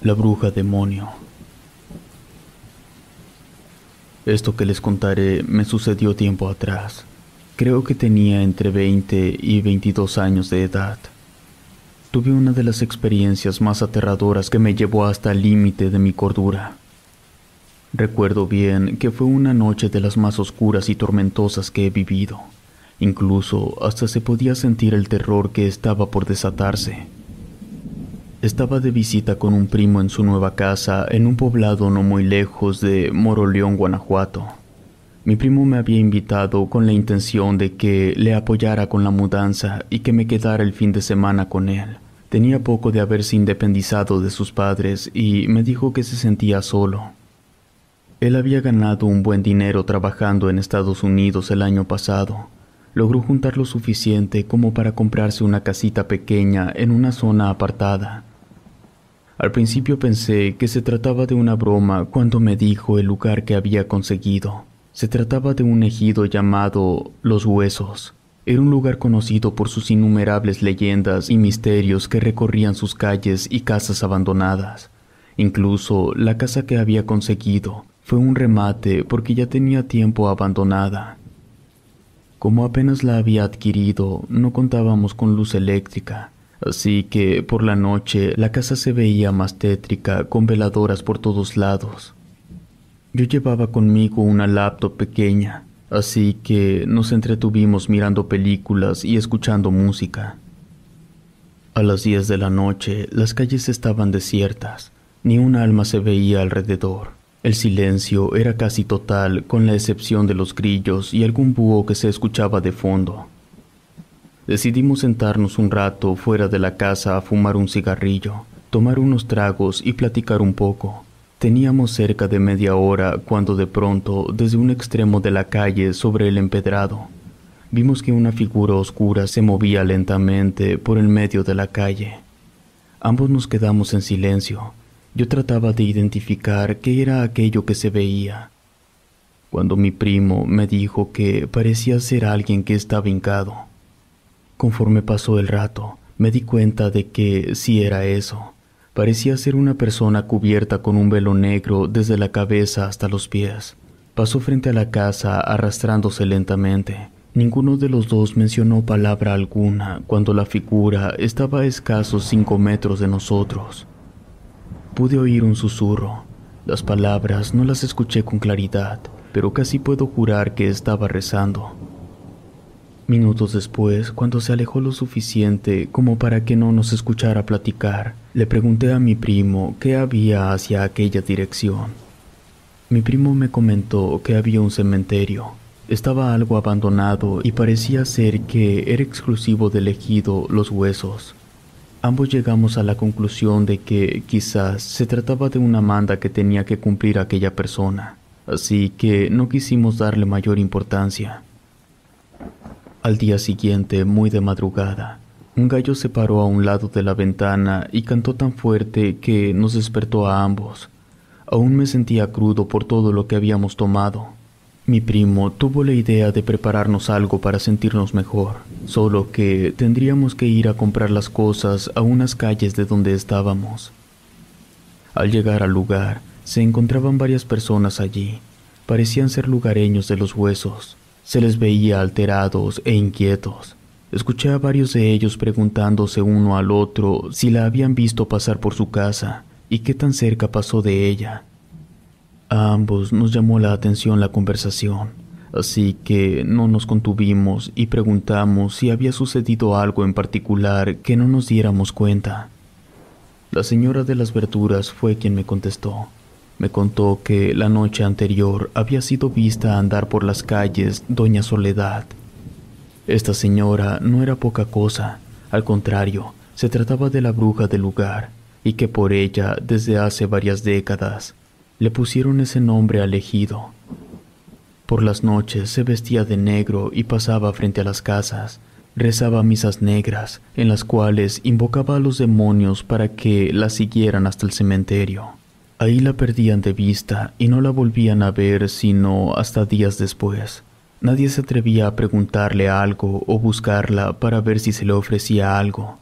La bruja demonio. Esto que les contaré me sucedió tiempo atrás. Creo que tenía entre 20 y 22 años de edad. Tuve una de las experiencias más aterradoras que me llevó hasta el límite de mi cordura. Recuerdo bien que fue una noche de las más oscuras y tormentosas que he vivido. Incluso hasta se podía sentir el terror que estaba por desatarse. Estaba de visita con un primo en su nueva casa en un poblado no muy lejos de Moroleón, Guanajuato. Mi primo me había invitado con la intención de que le apoyara con la mudanza y que me quedara el fin de semana con él. Tenía poco de haberse independizado de sus padres y me dijo que se sentía solo. Él había ganado un buen dinero trabajando en Estados Unidos el año pasado. Logró juntar lo suficiente como para comprarse una casita pequeña en una zona apartada al principio pensé que se trataba de una broma cuando me dijo el lugar que había conseguido. Se trataba de un ejido llamado Los Huesos. Era un lugar conocido por sus innumerables leyendas y misterios que recorrían sus calles y casas abandonadas. Incluso la casa que había conseguido fue un remate porque ya tenía tiempo abandonada. Como apenas la había adquirido, no contábamos con luz eléctrica, Así que por la noche la casa se veía más tétrica, con veladoras por todos lados. Yo llevaba conmigo una laptop pequeña, así que nos entretuvimos mirando películas y escuchando música. A las 10 de la noche las calles estaban desiertas, ni un alma se veía alrededor. El silencio era casi total, con la excepción de los grillos y algún búho que se escuchaba de fondo. Decidimos sentarnos un rato fuera de la casa a fumar un cigarrillo, tomar unos tragos y platicar un poco. Teníamos cerca de media hora cuando de pronto, desde un extremo de la calle sobre el empedrado, vimos que una figura oscura se movía lentamente por el medio de la calle. Ambos nos quedamos en silencio. Yo trataba de identificar qué era aquello que se veía. Cuando mi primo me dijo que parecía ser alguien que estaba hincado, Conforme pasó el rato, me di cuenta de que si era eso. Parecía ser una persona cubierta con un velo negro desde la cabeza hasta los pies. Pasó frente a la casa arrastrándose lentamente. Ninguno de los dos mencionó palabra alguna cuando la figura estaba a escasos cinco metros de nosotros. Pude oír un susurro. Las palabras no las escuché con claridad, pero casi puedo jurar que estaba rezando. Minutos después, cuando se alejó lo suficiente como para que no nos escuchara platicar, le pregunté a mi primo qué había hacia aquella dirección. Mi primo me comentó que había un cementerio. Estaba algo abandonado y parecía ser que era exclusivo del ejido Los Huesos. Ambos llegamos a la conclusión de que quizás se trataba de una manda que tenía que cumplir aquella persona, así que no quisimos darle mayor importancia. Al día siguiente, muy de madrugada, un gallo se paró a un lado de la ventana y cantó tan fuerte que nos despertó a ambos. Aún me sentía crudo por todo lo que habíamos tomado. Mi primo tuvo la idea de prepararnos algo para sentirnos mejor, solo que tendríamos que ir a comprar las cosas a unas calles de donde estábamos. Al llegar al lugar, se encontraban varias personas allí. Parecían ser lugareños de los huesos. Se les veía alterados e inquietos. Escuché a varios de ellos preguntándose uno al otro si la habían visto pasar por su casa y qué tan cerca pasó de ella. A ambos nos llamó la atención la conversación, así que no nos contuvimos y preguntamos si había sucedido algo en particular que no nos diéramos cuenta. La señora de las verduras fue quien me contestó. Me contó que la noche anterior había sido vista andar por las calles Doña Soledad. Esta señora no era poca cosa, al contrario, se trataba de la bruja del lugar, y que por ella, desde hace varias décadas, le pusieron ese nombre al Por las noches se vestía de negro y pasaba frente a las casas, rezaba misas negras, en las cuales invocaba a los demonios para que la siguieran hasta el cementerio. Ahí la perdían de vista y no la volvían a ver sino hasta días después. Nadie se atrevía a preguntarle algo o buscarla para ver si se le ofrecía algo.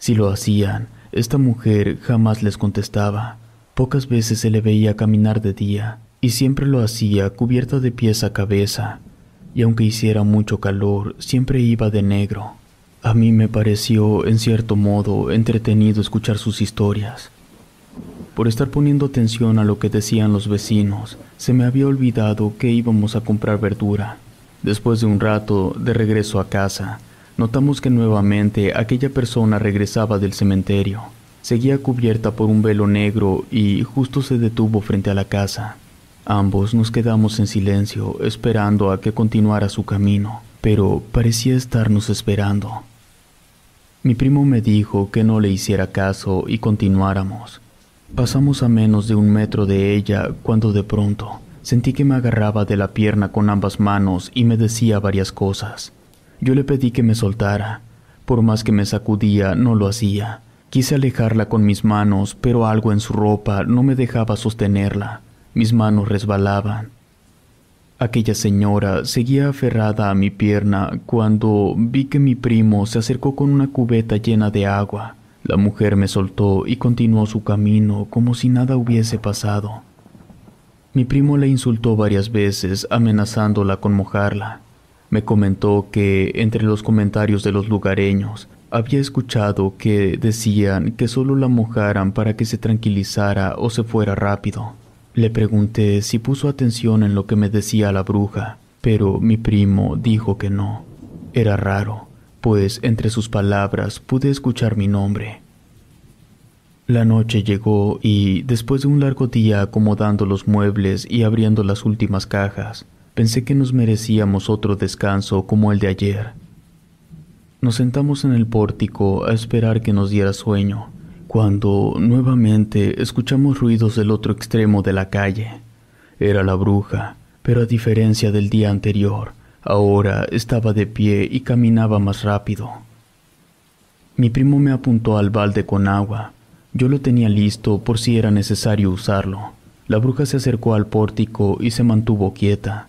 Si lo hacían, esta mujer jamás les contestaba. Pocas veces se le veía caminar de día, y siempre lo hacía cubierta de pies a cabeza, y aunque hiciera mucho calor, siempre iba de negro. A mí me pareció, en cierto modo, entretenido escuchar sus historias, por estar poniendo atención a lo que decían los vecinos, se me había olvidado que íbamos a comprar verdura. Después de un rato, de regreso a casa, notamos que nuevamente aquella persona regresaba del cementerio. Seguía cubierta por un velo negro y justo se detuvo frente a la casa. Ambos nos quedamos en silencio esperando a que continuara su camino, pero parecía estarnos esperando. Mi primo me dijo que no le hiciera caso y continuáramos, Pasamos a menos de un metro de ella cuando de pronto sentí que me agarraba de la pierna con ambas manos y me decía varias cosas. Yo le pedí que me soltara. Por más que me sacudía, no lo hacía. Quise alejarla con mis manos, pero algo en su ropa no me dejaba sostenerla. Mis manos resbalaban. Aquella señora seguía aferrada a mi pierna cuando vi que mi primo se acercó con una cubeta llena de agua la mujer me soltó y continuó su camino como si nada hubiese pasado. Mi primo la insultó varias veces, amenazándola con mojarla. Me comentó que, entre los comentarios de los lugareños, había escuchado que decían que solo la mojaran para que se tranquilizara o se fuera rápido. Le pregunté si puso atención en lo que me decía la bruja, pero mi primo dijo que no. Era raro pues entre sus palabras pude escuchar mi nombre. La noche llegó y, después de un largo día acomodando los muebles y abriendo las últimas cajas, pensé que nos merecíamos otro descanso como el de ayer. Nos sentamos en el pórtico a esperar que nos diera sueño, cuando nuevamente escuchamos ruidos del otro extremo de la calle. Era la bruja, pero a diferencia del día anterior, Ahora estaba de pie y caminaba más rápido. Mi primo me apuntó al balde con agua. Yo lo tenía listo por si era necesario usarlo. La bruja se acercó al pórtico y se mantuvo quieta.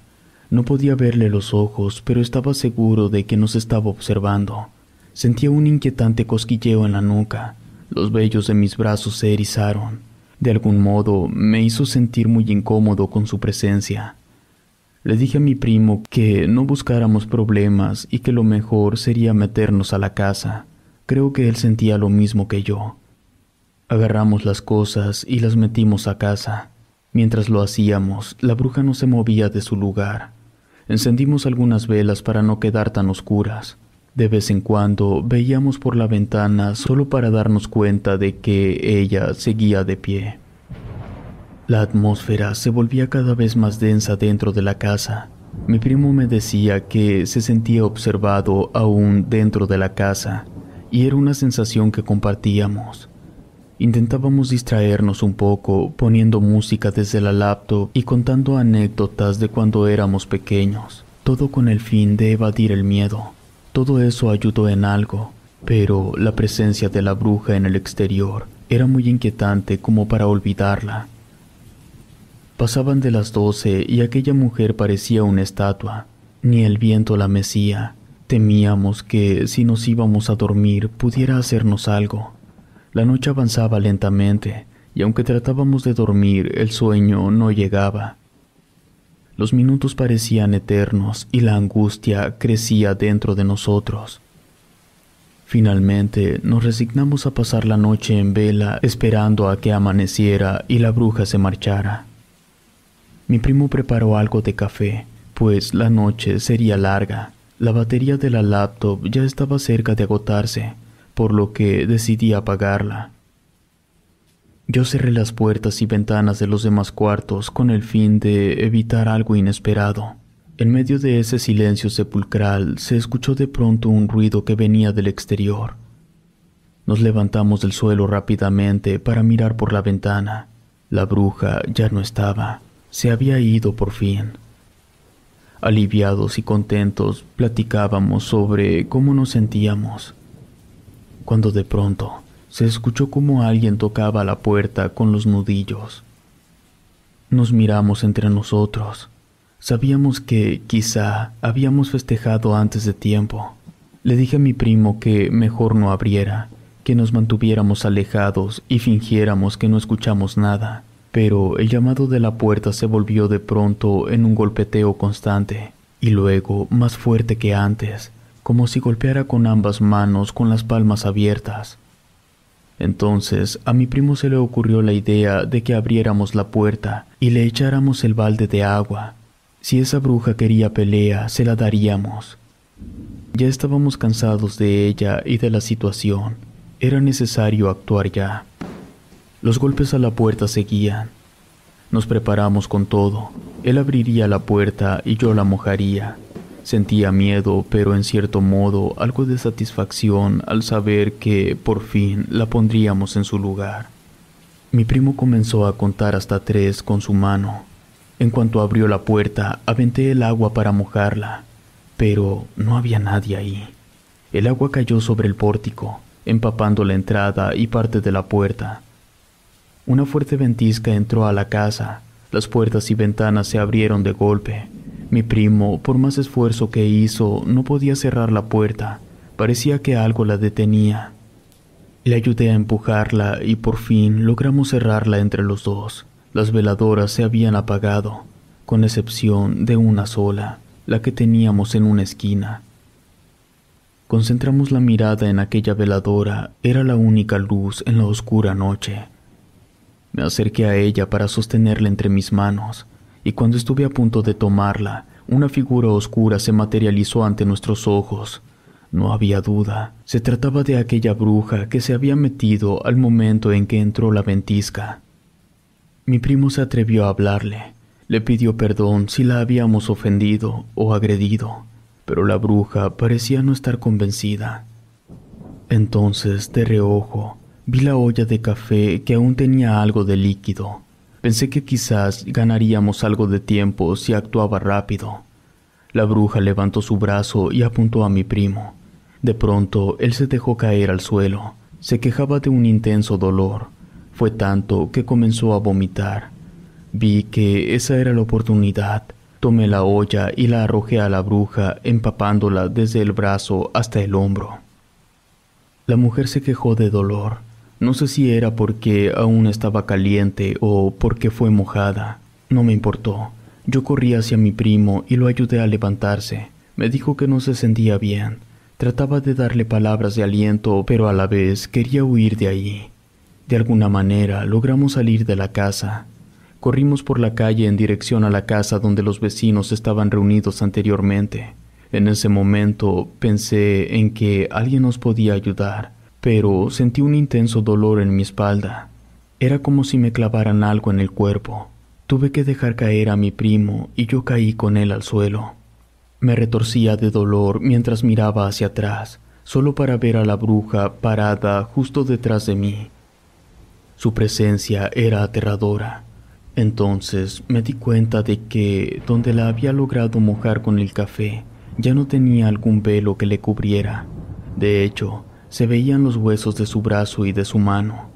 No podía verle los ojos, pero estaba seguro de que nos estaba observando. Sentía un inquietante cosquilleo en la nuca. Los vellos de mis brazos se erizaron. De algún modo me hizo sentir muy incómodo con su presencia. Le dije a mi primo que no buscáramos problemas y que lo mejor sería meternos a la casa. Creo que él sentía lo mismo que yo. Agarramos las cosas y las metimos a casa. Mientras lo hacíamos, la bruja no se movía de su lugar. Encendimos algunas velas para no quedar tan oscuras. De vez en cuando veíamos por la ventana solo para darnos cuenta de que ella seguía de pie. La atmósfera se volvía cada vez más densa dentro de la casa. Mi primo me decía que se sentía observado aún dentro de la casa, y era una sensación que compartíamos. Intentábamos distraernos un poco poniendo música desde la laptop y contando anécdotas de cuando éramos pequeños, todo con el fin de evadir el miedo. Todo eso ayudó en algo, pero la presencia de la bruja en el exterior era muy inquietante como para olvidarla. Pasaban de las doce y aquella mujer parecía una estatua. Ni el viento la mecía. Temíamos que, si nos íbamos a dormir, pudiera hacernos algo. La noche avanzaba lentamente, y aunque tratábamos de dormir, el sueño no llegaba. Los minutos parecían eternos y la angustia crecía dentro de nosotros. Finalmente nos resignamos a pasar la noche en vela esperando a que amaneciera y la bruja se marchara. Mi primo preparó algo de café, pues la noche sería larga. La batería de la laptop ya estaba cerca de agotarse, por lo que decidí apagarla. Yo cerré las puertas y ventanas de los demás cuartos con el fin de evitar algo inesperado. En medio de ese silencio sepulcral se escuchó de pronto un ruido que venía del exterior. Nos levantamos del suelo rápidamente para mirar por la ventana. La bruja ya no estaba se había ido por fin. Aliviados y contentos platicábamos sobre cómo nos sentíamos, cuando de pronto se escuchó como alguien tocaba la puerta con los nudillos. Nos miramos entre nosotros. Sabíamos que quizá habíamos festejado antes de tiempo. Le dije a mi primo que mejor no abriera, que nos mantuviéramos alejados y fingiéramos que no escuchamos nada pero el llamado de la puerta se volvió de pronto en un golpeteo constante, y luego más fuerte que antes, como si golpeara con ambas manos con las palmas abiertas. Entonces a mi primo se le ocurrió la idea de que abriéramos la puerta y le echáramos el balde de agua. Si esa bruja quería pelea, se la daríamos. Ya estábamos cansados de ella y de la situación. Era necesario actuar ya. Los golpes a la puerta seguían. Nos preparamos con todo. Él abriría la puerta y yo la mojaría. Sentía miedo, pero en cierto modo algo de satisfacción al saber que, por fin, la pondríamos en su lugar. Mi primo comenzó a contar hasta tres con su mano. En cuanto abrió la puerta, aventé el agua para mojarla, pero no había nadie ahí. El agua cayó sobre el pórtico, empapando la entrada y parte de la puerta. Una fuerte ventisca entró a la casa. Las puertas y ventanas se abrieron de golpe. Mi primo, por más esfuerzo que hizo, no podía cerrar la puerta. Parecía que algo la detenía. Le ayudé a empujarla y por fin logramos cerrarla entre los dos. Las veladoras se habían apagado, con excepción de una sola, la que teníamos en una esquina. Concentramos la mirada en aquella veladora, era la única luz en la oscura noche. Me acerqué a ella para sostenerla entre mis manos, y cuando estuve a punto de tomarla, una figura oscura se materializó ante nuestros ojos. No había duda, se trataba de aquella bruja que se había metido al momento en que entró la ventisca. Mi primo se atrevió a hablarle, le pidió perdón si la habíamos ofendido o agredido, pero la bruja parecía no estar convencida. Entonces, de reojo, Vi la olla de café que aún tenía algo de líquido. Pensé que quizás ganaríamos algo de tiempo si actuaba rápido. La bruja levantó su brazo y apuntó a mi primo. De pronto, él se dejó caer al suelo. Se quejaba de un intenso dolor. Fue tanto que comenzó a vomitar. Vi que esa era la oportunidad. Tomé la olla y la arrojé a la bruja, empapándola desde el brazo hasta el hombro. La mujer se quejó de dolor no sé si era porque aún estaba caliente o porque fue mojada. No me importó. Yo corrí hacia mi primo y lo ayudé a levantarse. Me dijo que no se sentía bien. Trataba de darle palabras de aliento, pero a la vez quería huir de allí. De alguna manera logramos salir de la casa. Corrimos por la calle en dirección a la casa donde los vecinos estaban reunidos anteriormente. En ese momento pensé en que alguien nos podía ayudar, pero sentí un intenso dolor en mi espalda. Era como si me clavaran algo en el cuerpo. Tuve que dejar caer a mi primo y yo caí con él al suelo. Me retorcía de dolor mientras miraba hacia atrás, solo para ver a la bruja parada justo detrás de mí. Su presencia era aterradora. Entonces me di cuenta de que donde la había logrado mojar con el café, ya no tenía algún velo que le cubriera. De hecho, se veían los huesos de su brazo y de su mano.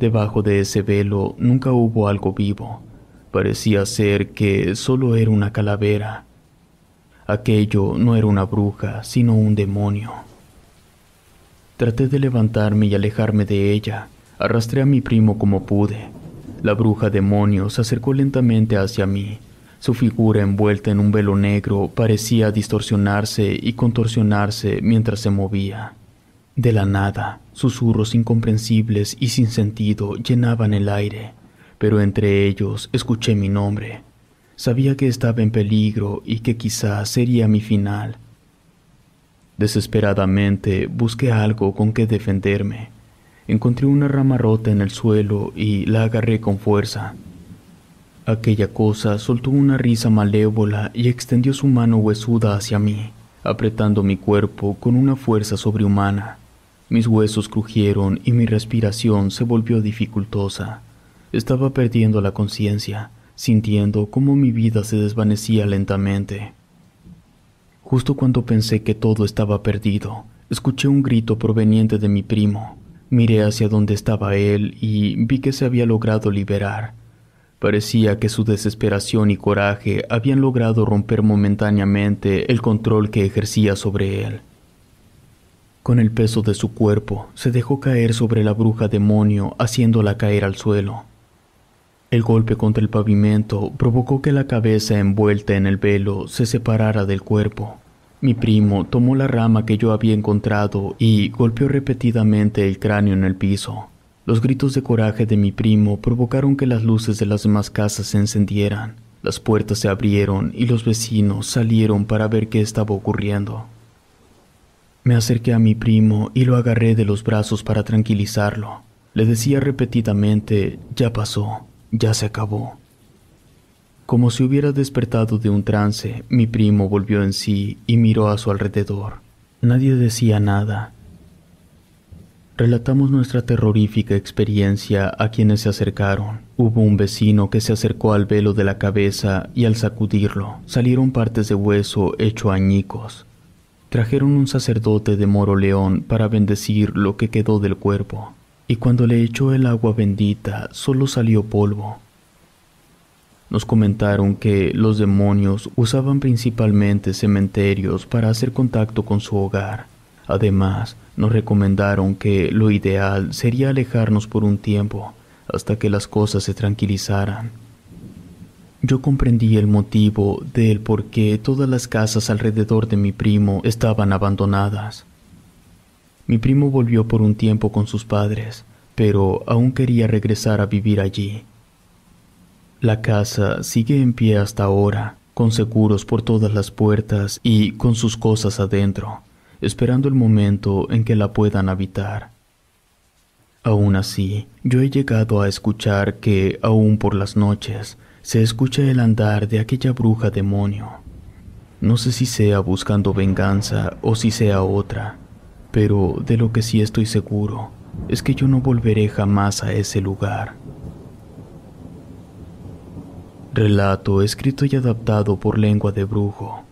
Debajo de ese velo nunca hubo algo vivo. Parecía ser que solo era una calavera. Aquello no era una bruja, sino un demonio. Traté de levantarme y alejarme de ella. Arrastré a mi primo como pude. La bruja demonio se acercó lentamente hacia mí. Su figura envuelta en un velo negro parecía distorsionarse y contorsionarse mientras se movía. De la nada, susurros incomprensibles y sin sentido llenaban el aire, pero entre ellos escuché mi nombre. Sabía que estaba en peligro y que quizás sería mi final. Desesperadamente busqué algo con que defenderme. Encontré una rama rota en el suelo y la agarré con fuerza. Aquella cosa soltó una risa malévola y extendió su mano huesuda hacia mí, apretando mi cuerpo con una fuerza sobrehumana. Mis huesos crujieron y mi respiración se volvió dificultosa. Estaba perdiendo la conciencia, sintiendo cómo mi vida se desvanecía lentamente. Justo cuando pensé que todo estaba perdido, escuché un grito proveniente de mi primo. Miré hacia donde estaba él y vi que se había logrado liberar. Parecía que su desesperación y coraje habían logrado romper momentáneamente el control que ejercía sobre él. Con el peso de su cuerpo, se dejó caer sobre la bruja demonio, haciéndola caer al suelo. El golpe contra el pavimento provocó que la cabeza envuelta en el velo se separara del cuerpo. Mi primo tomó la rama que yo había encontrado y golpeó repetidamente el cráneo en el piso. Los gritos de coraje de mi primo provocaron que las luces de las demás casas se encendieran. Las puertas se abrieron y los vecinos salieron para ver qué estaba ocurriendo. Me acerqué a mi primo y lo agarré de los brazos para tranquilizarlo. Le decía repetidamente, ya pasó, ya se acabó. Como si hubiera despertado de un trance, mi primo volvió en sí y miró a su alrededor. Nadie decía nada. Relatamos nuestra terrorífica experiencia a quienes se acercaron. Hubo un vecino que se acercó al velo de la cabeza y al sacudirlo salieron partes de hueso hecho añicos trajeron un sacerdote de Moro León para bendecir lo que quedó del cuerpo, y cuando le echó el agua bendita solo salió polvo. Nos comentaron que los demonios usaban principalmente cementerios para hacer contacto con su hogar. Además, nos recomendaron que lo ideal sería alejarnos por un tiempo hasta que las cosas se tranquilizaran. Yo comprendí el motivo del por qué todas las casas alrededor de mi primo estaban abandonadas. Mi primo volvió por un tiempo con sus padres, pero aún quería regresar a vivir allí. La casa sigue en pie hasta ahora, con seguros por todas las puertas y con sus cosas adentro, esperando el momento en que la puedan habitar. Aún así, yo he llegado a escuchar que, aún por las noches, se escucha el andar de aquella bruja demonio. No sé si sea buscando venganza o si sea otra, pero de lo que sí estoy seguro es que yo no volveré jamás a ese lugar. Relato escrito y adaptado por lengua de brujo